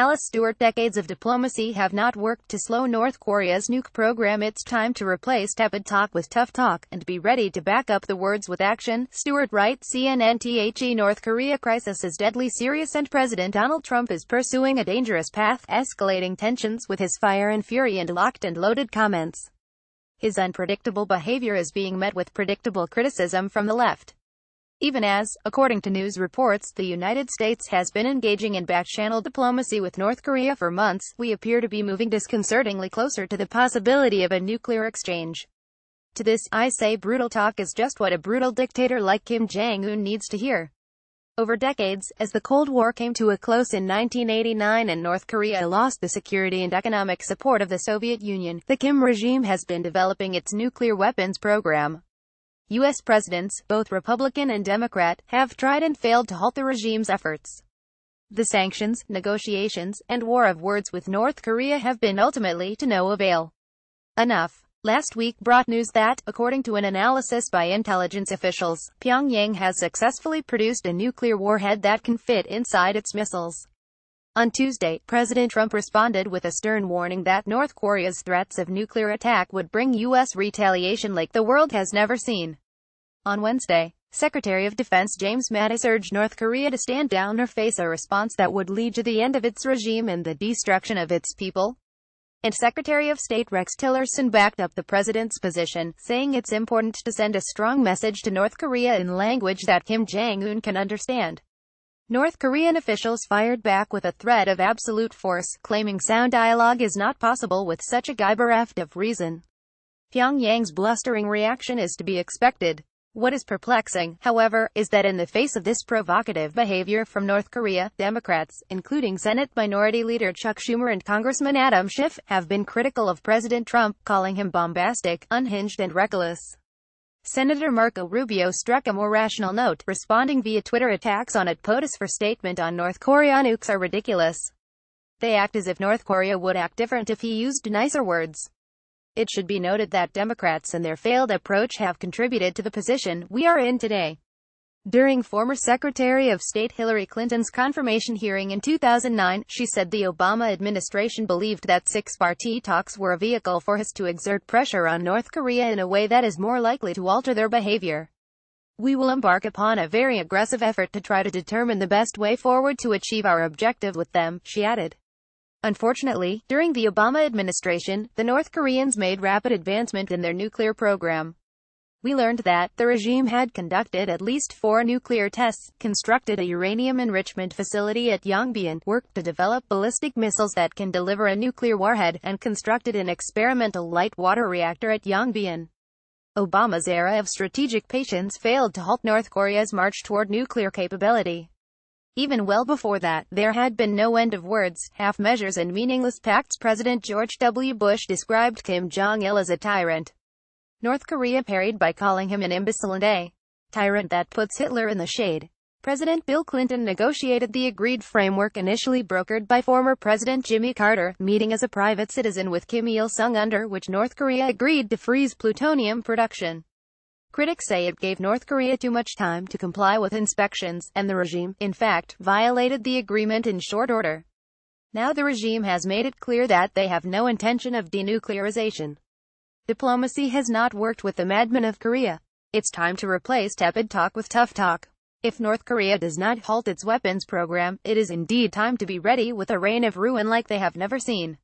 Alice Stewart decades of diplomacy have not worked to slow North Korea's nuke program. It's time to replace tepid talk with tough talk and be ready to back up the words with action. Stewart writes CNNTHE North Korea crisis is deadly serious and President Donald Trump is pursuing a dangerous path, escalating tensions with his fire and fury and locked and loaded comments. His unpredictable behavior is being met with predictable criticism from the left even as, according to news reports, the United States has been engaging in back-channel diplomacy with North Korea for months, we appear to be moving disconcertingly closer to the possibility of a nuclear exchange. To this, I say brutal talk is just what a brutal dictator like Kim Jong-un needs to hear. Over decades, as the Cold War came to a close in 1989 and North Korea lost the security and economic support of the Soviet Union, the Kim regime has been developing its nuclear weapons program, U.S. presidents, both Republican and Democrat, have tried and failed to halt the regime's efforts. The sanctions, negotiations, and war of words with North Korea have been ultimately to no avail. Enough. Last week brought news that, according to an analysis by intelligence officials, Pyongyang has successfully produced a nuclear warhead that can fit inside its missiles. On Tuesday, President Trump responded with a stern warning that North Korea's threats of nuclear attack would bring U.S. retaliation like the world has never seen. On Wednesday, Secretary of Defense James Mattis urged North Korea to stand down or face a response that would lead to the end of its regime and the destruction of its people. And Secretary of State Rex Tillerson backed up the president's position, saying it's important to send a strong message to North Korea in language that Kim Jong-un can understand. North Korean officials fired back with a threat of absolute force, claiming sound dialogue is not possible with such a guy bereft of reason. Pyongyang's blustering reaction is to be expected. What is perplexing, however, is that in the face of this provocative behavior from North Korea, Democrats, including Senate Minority Leader Chuck Schumer and Congressman Adam Schiff, have been critical of President Trump, calling him bombastic, unhinged and reckless. Senator Marco Rubio struck a more rational note, responding via Twitter attacks on at POTUS for statement on North Korea nukes are ridiculous. They act as if North Korea would act different if he used nicer words. It should be noted that Democrats and their failed approach have contributed to the position we are in today. During former Secretary of State Hillary Clinton's confirmation hearing in 2009, she said the Obama administration believed that six-party talks were a vehicle for us to exert pressure on North Korea in a way that is more likely to alter their behavior. We will embark upon a very aggressive effort to try to determine the best way forward to achieve our objective with them, she added. Unfortunately, during the Obama administration, the North Koreans made rapid advancement in their nuclear program we learned that the regime had conducted at least four nuclear tests, constructed a uranium enrichment facility at Yongbyon, worked to develop ballistic missiles that can deliver a nuclear warhead, and constructed an experimental light water reactor at Yongbyon. Obama's era of strategic patience failed to halt North Korea's march toward nuclear capability. Even well before that, there had been no end of words, half measures and meaningless pacts. President George W. Bush described Kim Jong-il as a tyrant North Korea parried by calling him an imbecile and a tyrant that puts Hitler in the shade. President Bill Clinton negotiated the agreed framework initially brokered by former President Jimmy Carter, meeting as a private citizen with Kim Il-sung under which North Korea agreed to freeze plutonium production. Critics say it gave North Korea too much time to comply with inspections, and the regime, in fact, violated the agreement in short order. Now the regime has made it clear that they have no intention of denuclearization. Diplomacy has not worked with the madmen of Korea. It's time to replace tepid talk with tough talk. If North Korea does not halt its weapons program, it is indeed time to be ready with a rain of ruin like they have never seen.